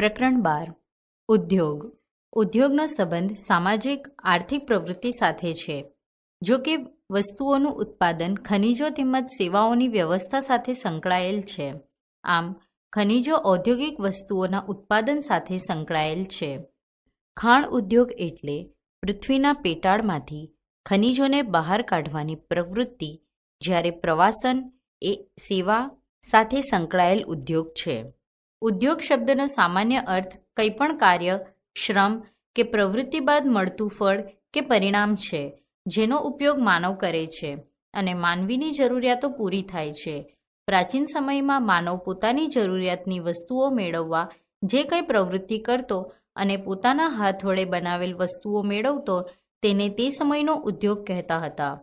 પ્રકરણ બાર ઉદ્યોગ ઉદ્યોગનો સંબંધ સામાજિક આર્થિક પ્રવૃત્તિ સાથે છે જો કે વસ્તુઓનું ઉત્પાદન ખનિજો તેમજ સેવાઓની વ્યવસ્થા સાથે સંકળાયેલ છે આમ ખનિજો ઔદ્યોગિક વસ્તુઓના ઉત્પાદન સાથે સંકળાયેલ છે ખાણ ઉદ્યોગ એટલે પૃથ્વીના પેટાળમાંથી ખનિજોને બહાર કાઢવાની પ્રવૃત્તિ જ્યારે પ્રવાસન એ સેવા સાથે સંકળાયેલ ઉદ્યોગ છે ઉદ્યોગ શબ્દનો સામાન્ય અર્થ કંઈ પણ કાર્ય શ્રમ કે પ્રવૃત્તિ બાદ મળતું ફળ કે પરિણામ છે જેનો ઉપયોગ માનવ કરે છે અને માનવીની જરૂરિયાતો પૂરી થાય છે પ્રાચીન સમયમાં માનવ પોતાની જરૂરિયાતની વસ્તુઓ મેળવવા જે કંઈ પ્રવૃત્તિ કરતો અને પોતાના હાથ વડે બનાવેલ વસ્તુઓ મેળવતો તેને તે સમયનો ઉદ્યોગ કહેતા હતા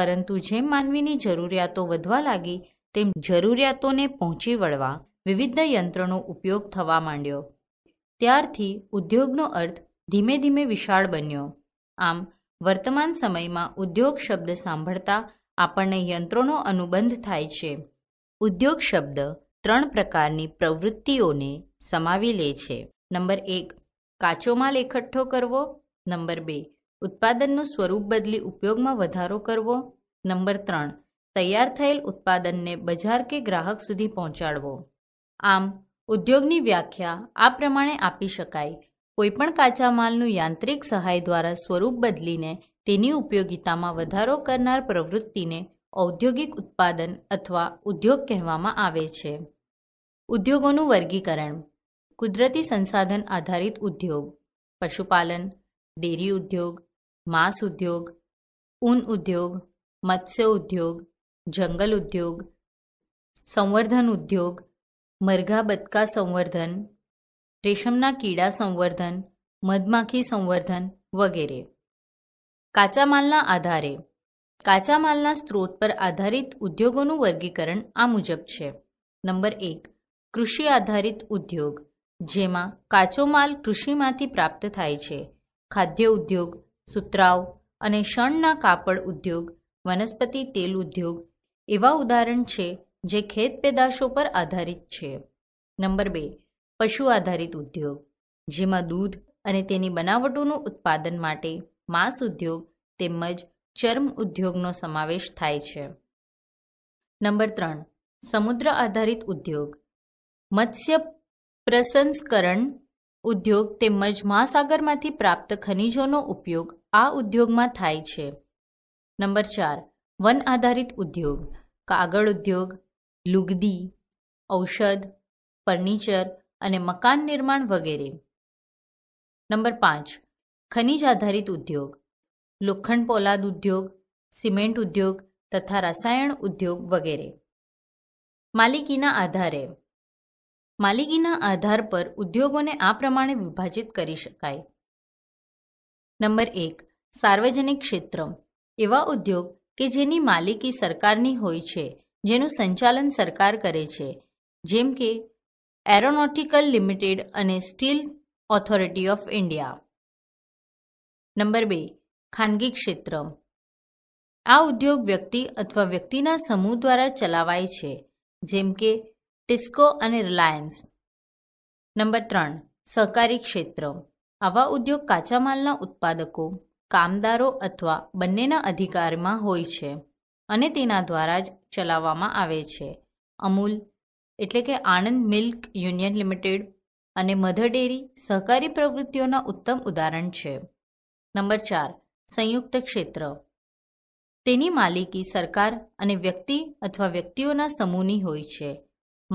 પરંતુ જેમ માનવીની જરૂરિયાતો વધવા લાગી તેમ જરૂરિયાતોને પહોંચી વળવા વિવિધ યંત્રોનો ઉપયોગ થવા માંડ્યો ત્યારથી ઉદ્યોગનો અર્થ ધીમે ધીમે વિશાળ બન્યો આમ વર્તમાન સમયમાં ઉદ્યોગ શબ્દ સાંભળતા આપણને યંત્રોનો અનુબંધ થાય છે ઉદ્યોગ શબ્દ ત્રણ પ્રકારની પ્રવૃત્તિઓને સમાવી લે છે નંબર એક કાચો માલ એકઠો કરવો નંબર બે ઉત્પાદનનું સ્વરૂપ બદલી ઉપયોગમાં વધારો કરવો નંબર ત્રણ તૈયાર થયેલ ઉત્પાદનને બજાર કે ગ્રાહક સુધી પહોંચાડવો આમ ઉદ્યોગની વ્યાખ્યા આ પ્રમાણે આપી શકાય કોઈપણ કાચા માલનું યાંત્રિક સહાય દ્વારા સ્વરૂપ બદલીને તેની ઉપયોગિતામાં વધારો કરનાર પ્રવૃત્તિને ઔદ્યોગિક ઉત્પાદન અથવા ઉદ્યોગ કહેવામાં આવે છે ઉદ્યોગોનું વર્ગીકરણ કુદરતી સંસાધન આધારિત ઉદ્યોગ પશુપાલન ડેરી ઉદ્યોગ માંસ ઉદ્યોગ ઊન ઉદ્યોગ મત્સ્ય ઉદ્યોગ જંગલ ઉદ્યોગ સંવર્ધન ઉદ્યોગ મરઘા બતકા સંવર્ધન રેશમના કીડા સંવર્ધન મધમાખી સંવર્ધન વગેરે કાચા માલના આધારે કાચા માલના સ્ત્રોત પર આધારિત ઉદ્યોગોનું વર્ગીકરણ આ મુજબ છે નંબર એક કૃષિ આધારિત ઉદ્યોગ જેમાં કાચો માલ કૃષિમાંથી પ્રાપ્ત થાય છે ખાદ્ય ઉદ્યોગ સુતરાવ અને શણના કાપડ ઉદ્યોગ વનસ્પતિ તેલ ઉદ્યોગ એવા ઉદાહરણ છે જે ખેત પેદાશો પર આધારિત છે નંબર બે પશુ આધારિત ઉદ્યોગ જેમાં દૂધ અને તેની બનાવટોનું ઉત્પાદન માટે માંસ ઉદ્યોગ તેમજ ચર્મ ઉદ્યોગનો સમાવેશ થાય છે નંબર ત્રણ સમુદ્ર આધારિત ઉદ્યોગ મત્સ્ય પ્રસંસ્કરણ ઉદ્યોગ તેમજ મહાસાગરમાંથી પ્રાપ્ત ખનિજોનો ઉપયોગ આ ઉદ્યોગમાં થાય છે નંબર ચાર વન આધારિત ઉદ્યોગ કાગળ ઉદ્યોગ લુગદી ઔષધ ફર્નિચર અને મકાન નિર્માણ વગેરે નંબર પાંચ ખનિજ આધારિત ઉદ્યોગ લોખંડ પોલાદ ઉદ્યોગ સિમેન્ટ ઉદ્યોગ તથા રસાયણ ઉદ્યોગ વગેરે માલિકીના આધારે માલિકીના આધાર પર ઉદ્યોગોને આ પ્રમાણે વિભાજિત કરી શકાય નંબર એક સાર્વજનિક ક્ષેત્ર એવા ઉદ્યોગ કે જેની માલિકી સરકારની હોય છે જેનું સંચાલન સરકાર કરે છે જેમ કે એરોનોટિકલ લિમિટેડ અને steel authority of India number બે ખાનગી ક્ષેત્ર આ ઉદ્યોગ વ્યક્તિ અથવા વ્યક્તિના સમૂહ દ્વારા ચલાવાય છે જેમ કે ટિસ્કો અને રિલાયન્સ નંબર ત્રણ સહકારી ક્ષેત્ર આવા ઉદ્યોગ કાચા માલના ઉત્પાદકો કામદારો અથવા બંનેના અધિકારમાં હોય છે અને તેના દ્વારા જ ચલાવવામાં આવે છે અમૂલ એટલે કે આણંદ મિલ્ક યુનિયન લિમિટેડ અને મધર ડેરી સહકારી પ્રવૃત્તિઓના ઉત્તમ ઉદાહરણ છે નંબર ચાર સંયુક્ત ક્ષેત્ર તેની માલિકી સરકાર અને વ્યક્તિ અથવા વ્યક્તિઓના સમૂહની હોય છે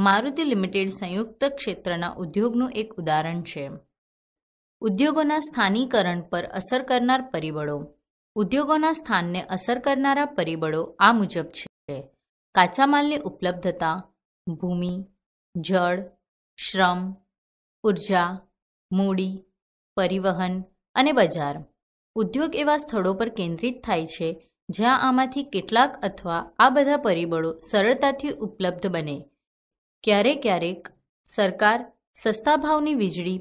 મારુતિ લિમિટેડ સંયુક્ત ક્ષેત્રના ઉદ્યોગનું એક ઉદાહરણ છે ઉદ્યોગોના સ્થાનીકરણ પર અસર કરનાર પરિબળો ઉદ્યોગોના સ્થાનને અસર કરનારા પરિબળો આ મુજબ છે કાચા માલની ઉપલબ્ધતા ભૂમિ જળ શ્રમ ઉર્જા મૂડી પરિવહન અને બજાર ઉદ્યોગ એવા સ્થળો પર કેન્દ્રિત થાય છે જ્યાં આમાંથી કેટલાક અથવા આ બધા પરિબળો સરળતાથી ઉપલબ્ધ બને ક્યારેક ક્યારેક સરકાર સસ્તા ભાવની વીજળી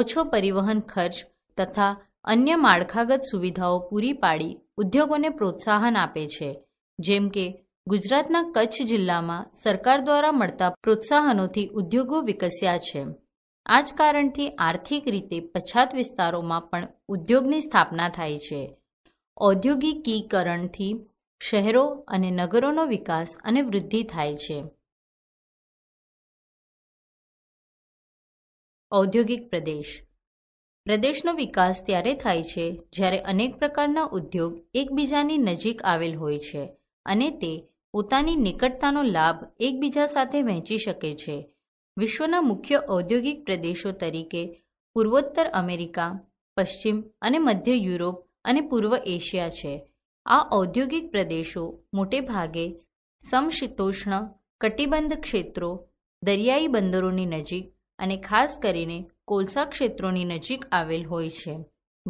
ઓછો પરિવહન ખર્ચ તથા અન્ય માળખાગત સુવિધાઓ પૂરી પાડી ઉદ્યોગોને પ્રોત્સાહન આપે છે જેમ કે ગુજરાતના કચ્છ જિલ્લામાં સરકાર દ્વારા મળતા પ્રોત્સાહનોથી ઉદ્યોગો વિકસ્યા છે આ જ કારણથી આર્થિક રીતે પછાત વિસ્તારોમાં પણ ઉદ્યોગની સ્થાપના થાય છે ઔદ્યોગિકીકરણથી શહેરો અને નગરોનો વિકાસ અને વૃદ્ધિ થાય છે ઔદ્યોગિક પ્રદેશ પ્રદેશનો વિકાસ ત્યારે થાય છે જ્યારે અનેક પ્રકારના ઉદ્યોગ એકબીજાની નજીક આવેલ હોય છે અને તે પોતાની નિકટતાનો લાભ એકબીજા સાથે વહેંચી શકે છે વિશ્વના મુખ્ય ઔદ્યોગિક પ્રદેશો તરીકે પૂર્વોત્તર અમેરિકા પશ્ચિમ અને મધ્ય યુરોપ અને પૂર્વ એશિયા છે આ ઔદ્યોગિક પ્રદેશો મોટે ભાગે સમશીતોષ્ણ કટિબંધ ક્ષેત્રો દરિયાઈ બંદરોની નજીક અને ખાસ કરીને કોલસા ક્ષેત્રોની નજીક આવેલ હોય છે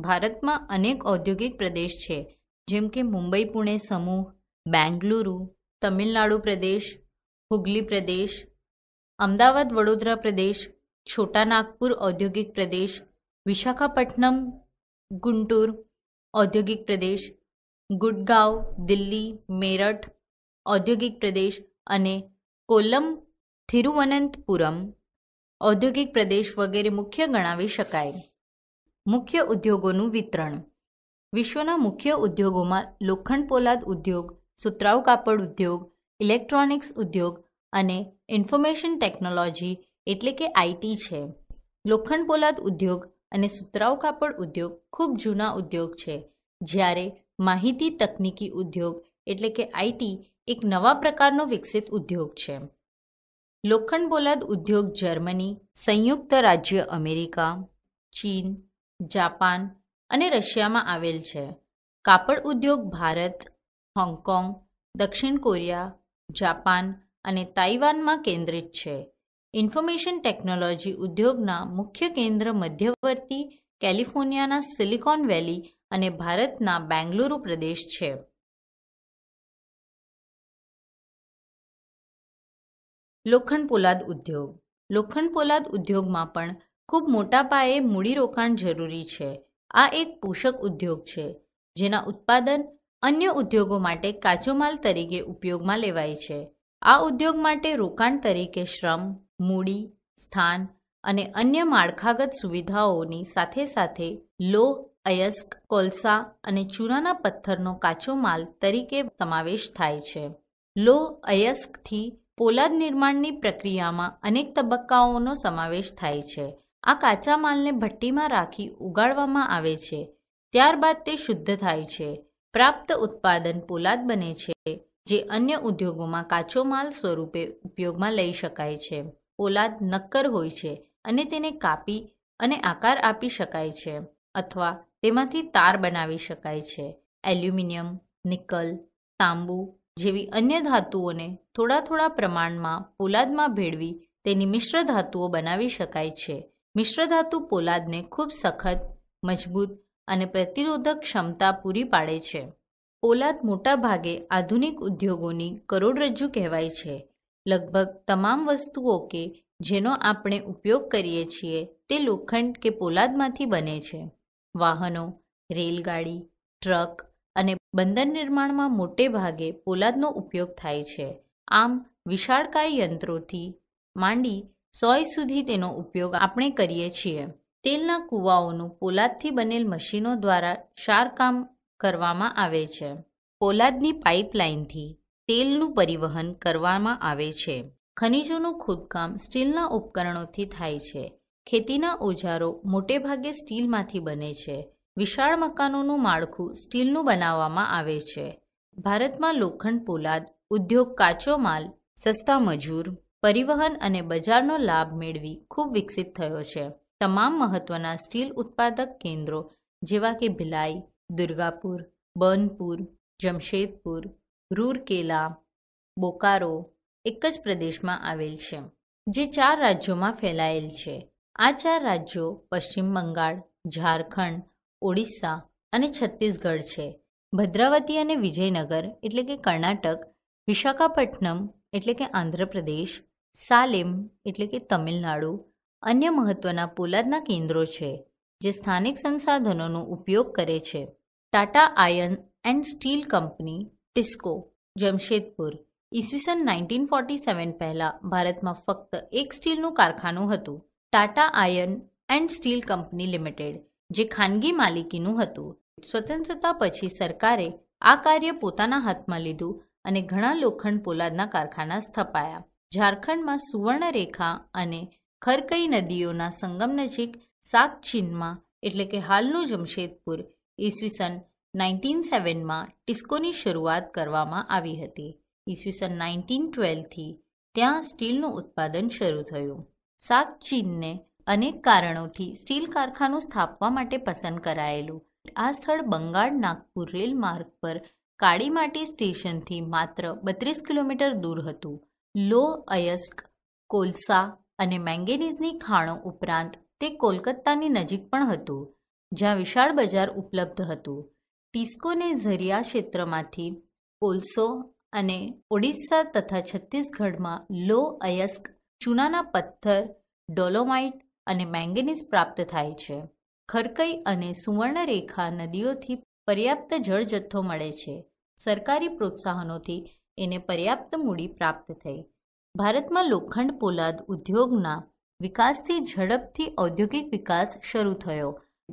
ભારતમાં અનેક ઔદ્યોગિક પ્રદેશ છે જેમ કે મુંબઈ પુણે સમૂહ બેંગલુરુ તમિલનાડુ પ્રદેશ હુગલી પ્રદેશ અમદાવાદ વડોદરા પ્રદેશ છોટા નાગપુર ઔદ્યોગિક પ્રદેશ વિશાખાપટ્ટનમ ગુંટૂર ઔદ્યોગિક પ્રદેશ ગુડગાંવ દિલ્હી મેરઠ ઔદ્યોગિક પ્રદેશ અને કોલમ થિરુવનંતપુરમ ઔદ્યોગિક પ્રદેશ વગેરે મુખ્ય ગણાવી શકાય મુખ્ય ઉદ્યોગોનું વિતરણ વિશ્વના મુખ્ય ઉદ્યોગોમાં લોખંડ પોલાદ ઉદ્યોગ સુતરાઉ કાપડ ઉદ્યોગ ઇલેક્ટ્રોનિક્સ ઉદ્યોગ અને ઇન્ફોર્મેશન ટેકનોલોજી એટલે કે આઈટી છે લોખંડ પોલાદ ઉદ્યોગ અને સુતરાઉ કાપડ ઉદ્યોગ ખૂબ જૂના ઉદ્યોગ છે જ્યારે માહિતી તકનીકી ઉદ્યોગ એટલે કે આઈટી એક નવા પ્રકારનો વિકસિત ઉદ્યોગ છે લોખંડ પોલાદ ઉદ્યોગ જર્મની સંયુક્ત રાજ્ય અમેરિકા ચીન જાપાન અને રશિયામાં આવેલ છે કાપડ ઉદ્યોગ ભારત હોંગકોંગ દક્ષિણ કોરિયા જાપાન અને તાઇવાનમાં કેન્દ્રિત છે ઇન્ફોર્મેશન ટેકનોલોજી ઉદ્યોગના મુખ્ય કેન્દ્ર મધ્યવર્તી કેલિફોર્નિયાના સિલિકોન વેલી અને ભારતના બેંગલુરુ પ્રદેશ છે લોખંડ પોલાદ ઉદ્યોગ લોખંડ પોલાદ ઉદ્યોગમાં પણ ખૂબ મોટા પાયે મૂડીરોકાણ જરૂરી છે આ એક પોષક ઉદ્યોગ છે જેના ઉત્પાદન અન્ય ઉદ્યોગો માટે કાચો માલ તરીકે ઉપયોગમાં લેવાય છે આ ઉદ્યોગ માટે રોકાણ તરીકે શ્રમ મૂડી સ્થાન અને અન્ય માળખાગત સુવિધાઓની સાથે સાથે લોહ અયસ્ક કોલસા અને ચૂનાના પથ્થરનો કાચો માલ તરીકે સમાવેશ થાય છે લોહ અયસ્કથી પોલાદ નિર્માણની પ્રક્રિયામાં અનેક તબક્કાઓનો સમાવેશ થાય છે આ કાચા માલને ભઠ્ઠીમાં રાખી ઉગાડવામાં આવે છે ત્યારબાદ તે શુદ્ધ થાય છે પ્રાપ્ત ઉત્પાદન પોલાદ બને છે જે અન્ય ઉદ્યોગોમાં કાચો માલ સ્વરૂપે ઉપયોગમાં લઈ શકાય છે પોલાદ નક્કર હોય છે અને તેને કાપી અને આકાર આપી શકાય છે અથવા તેમાંથી તાર બનાવી શકાય છે એલ્યુમિનિયમ નિકલ તાંબુ જેવી અન્ય ધાતુઓને થોડા થોડા પ્રમાણમાં પોલાદમાં ભેળવી તેની મિશ્ર ધાતુઓ બનાવી શકાય છે મિશ્ર ધાતુ પોલાદને ખૂબ સખત મજબૂત અને પ્રતિરોધક ક્ષમતા પૂરી પાડે છે પોલાદ મોટાભાગે આધુનિક ઉદ્યોગોની કરોડરજ્જુ કહેવાય છે લગભગ તમામ વસ્તુઓ કે જેનો આપણે ઉપયોગ કરીએ છીએ તે લોખંડ કે પોલાદમાંથી બને છે વાહનો રેલગાડી ટ્રક અને બંદર નિર્માણમાં મોટે ભાગે પોલાદનો ઉપયોગ થાય છે આમ વિશાળકાય યંત્રોથી માંડી સોય સુધી તેનો ઉપયોગ આપણે કરીએ છીએ તેલના કૂવાઓનું પોલાદથી બનેલ મશીનો દ્વારા શારકામ કરવામાં આવે છે પોલાદની પાઇપલાઇનથી તેલનું પરિવહન કરવામાં આવે છે ખનિજોનું ખોદકામ સ્ટીલના ઉપકરણોથી થાય છે ખેતીના ઓજારો મોટેભાગે સ્ટીલમાંથી બને છે વિશાળ મકાનોનું માળખું સ્ટીલનું બનાવવામાં આવે છે ભારતમાં લોખંડ પોલાદ ઉદ્યોગ કાચો માલ સસ્તા મજૂર પરિવહન અને બજારનો લાભ મેળવી ખૂબ વિકસિત થયો છે તમામ મહત્વના સ્ટીલ ઉત્પાદક કેન્દ્રો જેવા કે ભિલાઈ દુર્ગાપુર બર્નપુર જમશેદપુર રૂરકેલા બોકારો એક જ પ્રદેશમાં આવેલ છે જે ચાર રાજ્યોમાં ફેલાયેલ છે આ ચાર રાજ્યો પશ્ચિમ બંગાળ ઝારખંડ ઓડિશા અને છત્તીસગઢ છે ભદ્રાવતી અને વિજયનગર એટલે કે કર્ણાટક વિશાખાપટ્ટનમ એટલે કે આંધ્રપ્રદેશ સાલેમ એટલે કે તમિલનાડુ અન્ય મહત્ત્વના પોલાદના કેન્દ્રો છે જે સ્થાનિક સંસાધનોનો ઉપયોગ કરે છે Tata iron and steel company TISCO Jamshedpur ઈસવીસન નાઇન્ટીન ફોર્ટી સેવન પહેલાં ભારતમાં ફક્ત એક સ્ટીલનું કારખાનું હતું Tata iron and steel company limited જે ખાનગી માલિકીનું હતું સ્વતંત્રતા પછી સરકારે આ કાર્ય પોતાના હાથમાં લીધું અને ઘણા લોખંડ પોલાદના કારખાના સ્થપાયા ઝારખંડમાં સુવર્ણરેખા અને ખરકઈ નદીઓના સંગમ નજીક સાગચીનમાં એટલે કે હાલનું જમશેદપુર ઈસવીસન નાઇન્ટીન સેવનમાં ટિસ્કોની શરૂઆત કરવામાં આવી હતી ઈસવીસન નાઇન્ટીન ટ્વેલ્વથી ત્યાં સ્ટીલનું ઉત્પાદન શરૂ થયું ચીનને અનેક કારણોથી સ્ટીલ કારખાનું સ્થાપવા માટે પસંદ કરાયેલું આ સ્થળ બંગાળ નાગપુર રેલ માર્ગ પર કાળીમાટી સ્ટેશનથી માત્ર બત્રીસ કિલોમીટર દૂર હતું લો અયસ્ક કોલસા અને મેંગેનીઝની ખાણો ઉપરાંત તે કોલકાતાની નજીક પણ હતું જ્યાં વિશાળ બજાર ઉપલબ્ધ હતું ટિસ્કોને ઝરિયા ક્ષેત્રમાંથી કોલસો અને ઓડિશા તથા છત્તીસગઢમાં લો અયસ્ક ચૂનાના પથ્થર ડોલોમાઇટ અને મેંગેનીઝ પ્રાપ્ત થાય છે ખરકઈ અને સુવર્ણરેખા નદીઓથી પર્યાપ્ત જળ જથ્થો મળે છે સરકારી પ્રોત્સાહનોથી એને પર્યાપ્ત મૂડી પ્રાપ્ત થઈ ભારતમાં લોખંડ પોલાદ ઉદ્યોગના વિકાસથી ઝડપથી ઔદ્યોગિક વિકાસ શરૂ થયો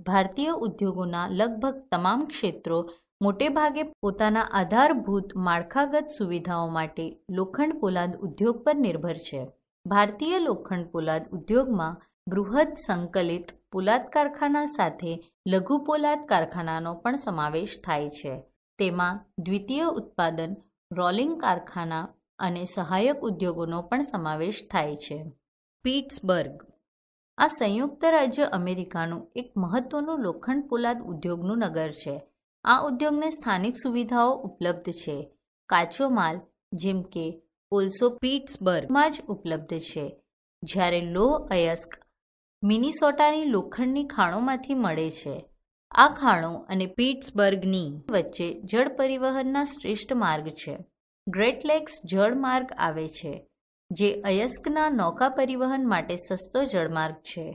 ભારતીય ઉદ્યોગોના લગભગ તમામ ક્ષેત્રો મોટેભાગે પોતાના આધારભૂત માળખાગત સુવિધાઓ માટે લોખંડ પોલાદ ઉદ્યોગ પર નિર્ભર છે ભારતીય લોખંડ પોલાદ ઉદ્યોગમાં બૃહદ સંકલિત પોલાદ કારખાના સાથે લઘુ પોલાદ કારખાનાનો પણ સમાવેશ થાય છે તેમાં દ્વિતીય ઉત્પાદન રોલિંગ કારખાના અને સહાયક ઉદ્યોગોનો પણ સમાવેશ થાય છે પીટ્સબર્ગ આ સંયુક્ત રાજ્ય અમેરિકાનું એક મહત્વનું લોખંડ પોલાદ ઉદ્યોગનું નગર છે આ ઉદ્યોગને સ્થાનિક સુવિધાઓ ઉપલબ્ધ છે કાચો માલ જેમ કે કોલસો પીટ્સબર્ગમાં જ ઉપલબ્ધ છે જ્યારે લો અયસ્ક મિનિસોટાની લોખંડની ખાણોમાંથી મળે છે આ ખાણો અને પીટ્સબર્ગની વચ્ચે જળ પરિવહનના શ્રેષ્ઠ માર્ગ છે ગ્રેટ લેક્સ જળમાર્ગ આવે છે જે અયસ્કના નૌકા પરિવહન માટે સસ્તો જળમાર્ગ છે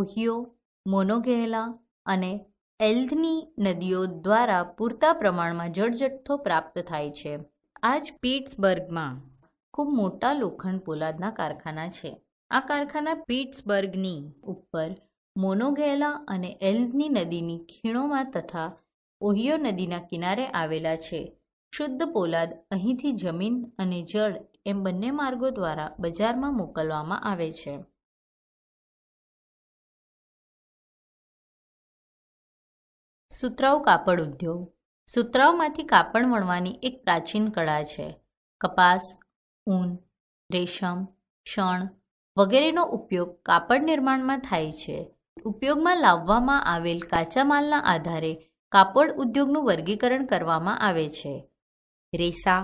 ઓહિયો મોનોગેહલા અને એલ્થની નદીઓ દ્વારા પૂરતા પ્રમાણમાં જળજથ્થો પ્રાપ્ત થાય છે આ જ પીટ્સબર્ગમાં ખૂબ મોટા લોખંડ પોલાદના કારખાના છે આ કારખાના પીટ્સબર્ગની ઉપર મોનોગેલા અને એલ્ઝની નદીની ખીણોમાં તથા ઓહિયો નદીના કિનારે આવેલા છે શુદ્ધ પોલાદ અહીંથી જમીન અને જળ એમ બંને માર્ગો દ્વારા બજારમાં મોકલવામાં આવે છે સુતરાઉ કાપડ ઉદ્યોગ સુતરાઉમાંથી કાપડ વણવાની એક પ્રાચીન કળા છે કપાસ ઊન રેશમ શણ વગેરેનો ઉપયોગ કાપડ નિર્માણમાં થાય છે ઉપયોગમાં લાવવામાં આવેલ કાચા માલના આધારે કાપડ ઉદ્યોગનું વર્ગીકરણ કરવામાં આવે છે રેસા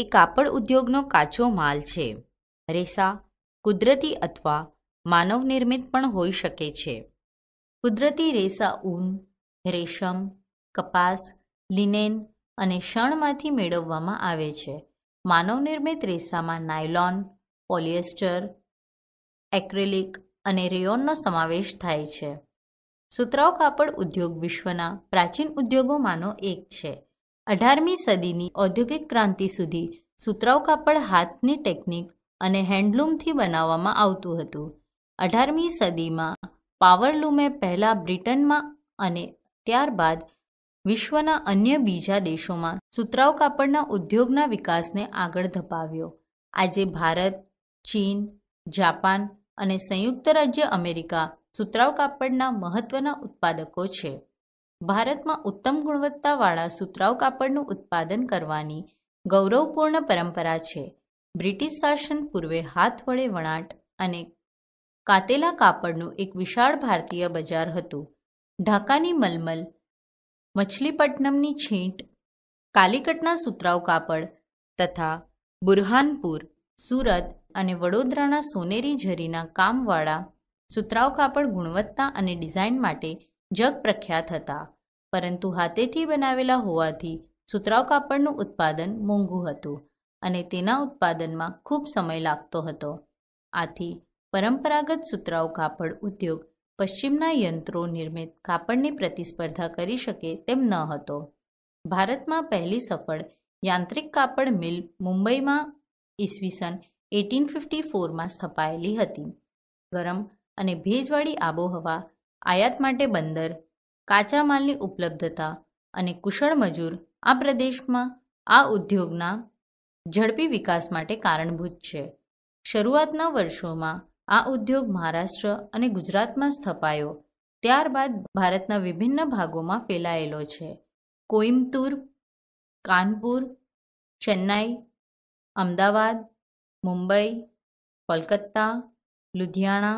એ કાપડ ઉદ્યોગનો કાચો માલ છે રેસા કુદરતી અથવા માનવ નિર્મિત પણ હોઈ શકે છે કુદરતી રેસા ઊન રેશમ કપાસ લિનેન અને શણમાંથી મેળવવામાં આવે છે માનવ નિર્મિત રેસામાં નાયલોન પોલિએસ્ટર એક્રેલિક અને રેયોનનો સમાવેશ થાય છે સુતરાઉ કાપડ ઉદ્યોગ વિશ્વના પ્રાચીન ઉદ્યોગોમાંનો એક છે અઢારમી સદીની ઔદ્યોગિક ક્રાંતિ સુધી સુતરાઉ કાપડ હાથની ટેકનિક અને હેન્ડલૂમથી બનાવવામાં આવતું હતું અઢારમી સદીમાં પાવરલૂમે પહેલાં બ્રિટનમાં અને ત્યારબાદ વિશ્વના અન્ય બીજા દેશોમાં સુતરાઉ કાપડના ઉદ્યોગના વિકાસને આગળ ધપાવ્યો આજે ભારત ચીન જાપાન અને સંયુક્ત રાજ્ય અમેરિકા સુતરાઉ કાપડના મહત્વના ઉત્પાદકો છે ભારતમાં ઉત્તમ ગુણવત્તાવાળા સુતરાઉ કાપડનું ઉત્પાદન કરવાની ગૌરવપૂર્ણ પરંપરા છે બ્રિટિશ શાસન પૂર્વે હાથ વડે વણાટ અને કાતેલા કાપડનું એક વિશાળ ભારતીય બજાર હતું ઢાકાની મલમલ મછલીપટ્ટનમની છીંટ કાલિકટના સુતરાઉ કાપડ તથા બુરહાનપુર સુરત અને વડોદરાના સોનેરી ઝરીના કામવાળા સુતરાવ કાપડ ગુણવત્તા અને ડિઝાઇન માટે જગપ્રખ્યાત હતા પરંતુ હાથેથી બનાવેલા હોવાથી સુતરાવ કાપડનું ઉત્પાદન મોંઘું હતું અને તેના ઉત્પાદનમાં ખૂબ સમય લાગતો હતો આથી પરંપરાગત સુતરાવ કાપડ ઉદ્યોગ પશ્ચિમના યંત્રો નિર્મિત કાપડની પ્રતિસ્પર્ધા કરી શકે તેમ ન હતો ભારતમાં પહેલી સફળ યાંત્રિક કાપડ મિલ મુંબઈમાં ઈસવીસન એટીન ફિફ્ટી ફોરમાં સ્થપાયેલી હતી ગરમ અને ભેજવાળી આબોહવા આયાત માટે બંદર કાચા માલની ઉપલબ્ધતા અને કુશળ મજૂર આ પ્રદેશમાં આ ઉદ્યોગના ઝડપી વિકાસ માટે કારણભૂત છે શરૂઆતના વર્ષોમાં આ ઉદ્યોગ મહારાષ્ટ્ર અને ગુજરાતમાં સ્થપાયો ત્યારબાદ ભારતના વિભિન્ન ભાગોમાં ફેલાયેલો છે કોઇમ્બતુર કાનપુર ચેન્નાઈ અમદાવાદ મુંબઈ કોલકાતા લુધિયાણા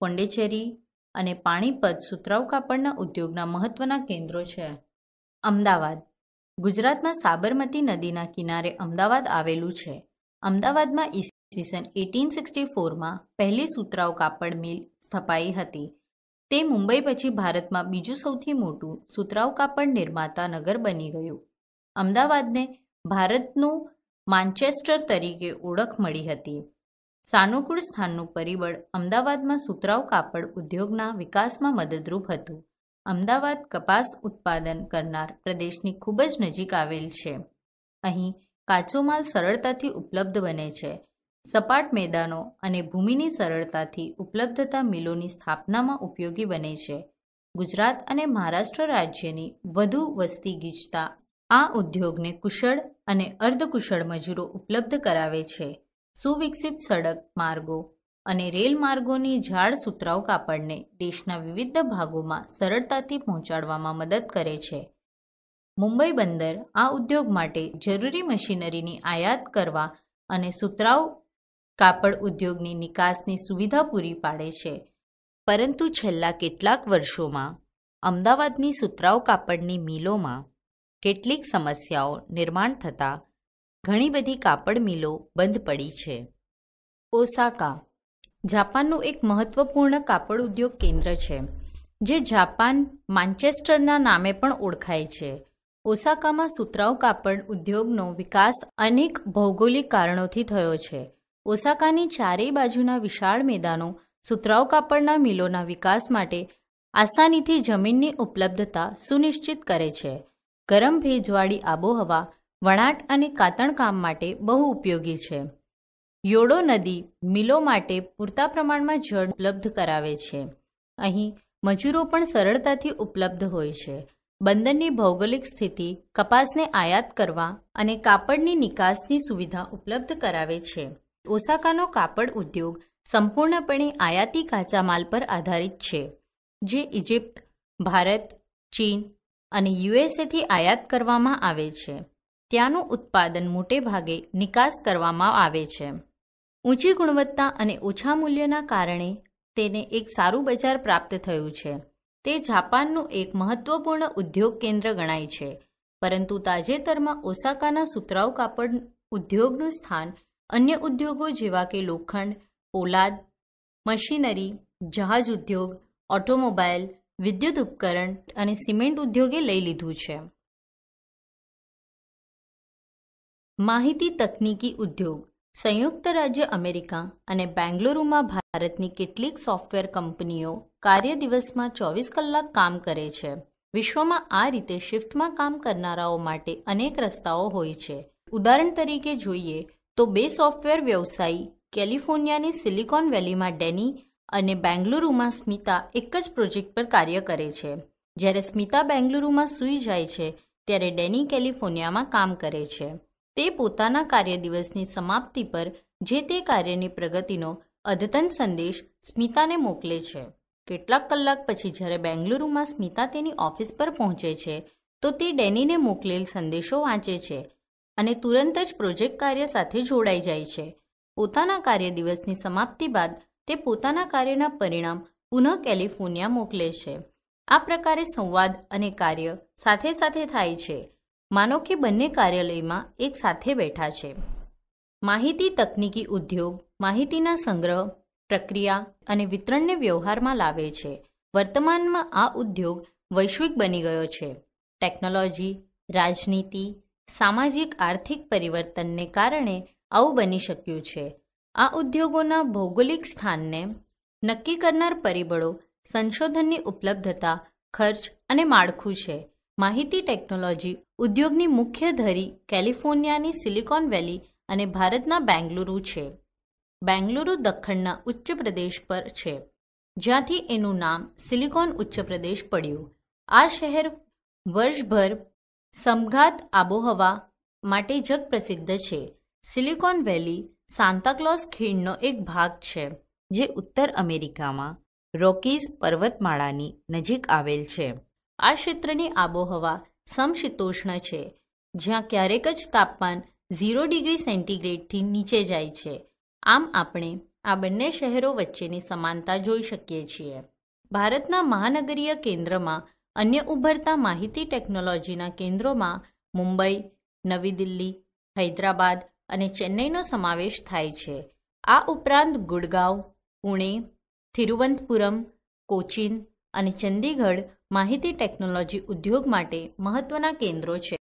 પોંડેચેરી અને પાણીપત સુતરાઉ કાપડના ઉદ્યોગના મહત્વના કેન્દ્રો છે અમદાવાદ ગુજરાતમાં સાબરમતી નદીના કિનારે અમદાવાદ આવેલું છે અમદાવાદમાં ઈસવીસન એટીન સિક્સટી ફોરમાં પહેલી સુતરાઉ કાપડ મિલ સ્થપાઈ હતી તે મુંબઈ પછી ભારતમાં બીજું સૌથી મોટું સુતરાઉ કાપડ નિર્માતા નગર બની ગયું અમદાવાદને ભારતનું માન્ચેસ્ટર તરીકે ઓળખ મળી હતી સાનુકૂળ સ્થાનનું પરિબળ અમદાવાદમાં સુતરાઉ કાપડ ઉદ્યોગના વિકાસમાં મદદરૂપ હતું અમદાવાદ કપાસ ઉત્પાદન કરનાર પ્રદેશની ખૂબ જ નજીક આવેલ છે અહીં કાચો માલ સરળતાથી ઉપલબ્ધ બને છે સપાટ મેદાનો અને ભૂમિની સરળતાથી ઉપલબ્ધતા મિલોની સ્થાપનામાં ઉપયોગી બને છે ગુજરાત અને મહારાષ્ટ્ર રાજ્યની વધુ વસ્તી ગીચતા આ ઉદ્યોગને કુશળ અને અર્ધકુશળ મજૂરો ઉપલબ્ધ કરાવે છે સુવિકસિત સડક માર્ગો અને રેલ માર્ગોની ઝાડ સુતરાઉ કાપડને દેશના વિવિધ ભાગોમાં સરળતાથી પહોંચાડવામાં મદદ કરે છે મુંબઈ બંદર આ ઉદ્યોગ માટે જરૂરી મશીનરીની આયાત કરવા અને સુતરાઉ કાપડ ઉદ્યોગની નિકાસની સુવિધા પૂરી પાડે છે પરંતુ છેલ્લા કેટલાક વર્ષોમાં અમદાવાદની સુતરાઉ કાપડની મિલોમાં કેટલીક સમસ્યાઓ નિર્માણ થતાં ઘણી બધી કાપડ મિલો બંધ પડી છે ઓસાકા જાપાનનું એક મહત્વપૂર્ણ કાપડ ઉદ્યોગ કેન્દ્ર છે જે જાપાન માન્ચેસ્ટરના નામે પણ ઓળખાય છે ઓસાકામાં સુતરાઉ કાપડ ઉદ્યોગનો વિકાસ અનેક ભૌગોલિક કારણોથી થયો છે ઓસાકાની ચારેય બાજુના વિશાળ મેદાનો સુતરાઉ કાપડના મિલોના વિકાસ માટે આસાનીથી જમીનની ઉપલબ્ધતા સુનિશ્ચિત કરે છે ગરમ ભેજવાળી આબોહવા વણાટ અને કાતણકામ માટે બહુ ઉપયોગી છે યોડો નદી મિલો માટે પૂરતા પ્રમાણમાં જળ ઉપલબ્ધ કરાવે છે અહીં મજૂરો પણ સરળતાથી ઉપલબ્ધ હોય છે બંદરની ભૌગોલિક સ્થિતિ કપાસને આયાત કરવા અને કાપડની નિકાસની સુવિધા ઉપલબ્ધ કરાવે છે ઓસાકાનો કાપડ ઉદ્યોગ સંપૂર્ણપણે આયાતી કાચા માલ પર આધારિત છે જે ઇજિપ્ત ભારત ચીન અને યુએસએથી આયાત કરવામાં આવે છે ત્યાંનું ઉત્પાદન મોટે ભાગે નિકાસ કરવામાં આવે છે ઊંચી ગુણવત્તા અને ઓછા મૂલ્યના કારણે તેને એક સારું બજાર પ્રાપ્ત થયું છે તે જાપાનનું એક મહત્વપૂર્ણ ઉદ્યોગ કેન્દ્ર ગણાય છે પરંતુ તાજેતરમાં ઓસાકાના સુતરાઉ કાપડ ઉદ્યોગનું સ્થાન અન્ય ઉદ્યોગો જેવા કે લોખંડ પોલાદ મશીનરી જહાજ ઉદ્યોગ ઓટોમોબાઈલ વિદ્યુત ઉપકરણ અને સિમેન્ટ ઉદ્યોગે લઈ લીધું છે માહિતી તકનીકી ઉદ્યોગ સંયુક્ત રાજ્ય અમેરિકા અને બેંગલુરુમાં ભારતની કેટલીક સોફ્ટવેર કંપનીઓ કાર્ય દિવસમાં ચોવીસ કલાક કામ કરે છે વિશ્વમાં આ રીતે શિફ્ટમાં કામ કરનારાઓ માટે અનેક રસ્તાઓ હોય છે ઉદાહરણ તરીકે જોઈએ તો બે સોફ્ટવેર વ્યવસાયી કેલિફોર્નિયાની સિલિકોન વેલીમાં ડેની અને બેંગલુરુમાં સ્મિતા એક જ પ્રોજેક્ટ પર કાર્ય કરે છે જ્યારે સ્મિતા બેંગલુરુમાં સૂઈ જાય છે ત્યારે ડેની કેલિફોર્નિયામાં કામ કરે છે તે પોતાના કાર્ય દિવસની સમાપ્તિ પર જે તે કાર્યની પ્રગતિનો અદ્યતન સંદેશ સ્મિતાને મોકલે છે કેટલાક કલાક પછી જ્યારે બેંગલુરુમાં સ્મિતા તેની ઓફિસ પર પહોંચે છે તો તે ડેનીને મોકલેલ સંદેશો વાંચે છે અને તુરંત જ પ્રોજેક્ટ કાર્ય સાથે જોડાઈ જાય છે પોતાના કાર્ય દિવસની સમાપ્તિ બાદ તે પોતાના કાર્યના પરિણામ પુનઃ કેલિફોર્નિયા મોકલે છે આ પ્રકારે સંવાદ અને કાર્ય સાથે સાથે થાય છે માનો કે બંને કાર્યાલયમાં એક સાથે બેઠા છે માહિતી તકનીકી ઉદ્યોગ માહિતીના સંગ્રહ પ્રક્રિયા અને વિતરણને વ્યવહારમાં લાવે છે વર્તમાનમાં આ ઉદ્યોગ વૈશ્વિક બની ગયો છે ટેકનોલોજી રાજનીતિ સામાજિક આર્થિક પરિવર્તનને કારણે આવું બની શક્યું છે આ ઉદ્યોગોના ભૌગોલિક સ્થાનને નક્કી કરનાર પરિબળો સંશોધનની ઉપલબ્ધતા ખર્ચ અને માળખું છે માહિતી ટેકનોલોજી ઉદ્યોગની મુખ્ય ધરી કેલિફોર્નિયાની સિલિકોન વેલી અને ભારતના બેંગલુરુ છે બેંગલુરુ દખ્ખણના ઉચ્ચ પ્રદેશ પર છે જ્યાંથી એનું નામ સિલિકોન ઉચ્ચ પ્રદેશ પડ્યું આ શહેર વર્ષભર સમઘાત આબોહવા માટે જગપ્રસિદ્ધ છે સિલિકોન વેલી સાંતાક્લોઝ ખીણનો એક ભાગ છે જે ઉત્તર અમેરિકામાં રોકીઝ પર્વતમાળાની નજીક આવેલ છે આ ક્ષેત્રની આબોહવા સમશીતોષ્ણ છે જ્યાં ક્યારેક જ તાપમાન ઝીરો ડિગ્રી સેન્ટીગ્રેડથી નીચે જાય છે આમ આપણે આ બંને શહેરો વચ્ચેની સમાનતા જોઈ શકીએ છીએ ભારતના મહાનગરીય કેન્દ્રમાં અન્ય ઉભરતા માહિતી ટેકનોલોજીના કેન્દ્રોમાં મુંબઈ નવી દિલ્હી હૈદરાબાદ અને ચેન્નઈનો સમાવેશ થાય છે આ ઉપરાંત ગુડગાંવ પુણે તિરુવનંતપુરમ કોચીન અને ચંદીગઢ માહિતી ટેકનોલોજી ઉદ્યોગ માટે મહત્ત્વના કેન્દ્રો છે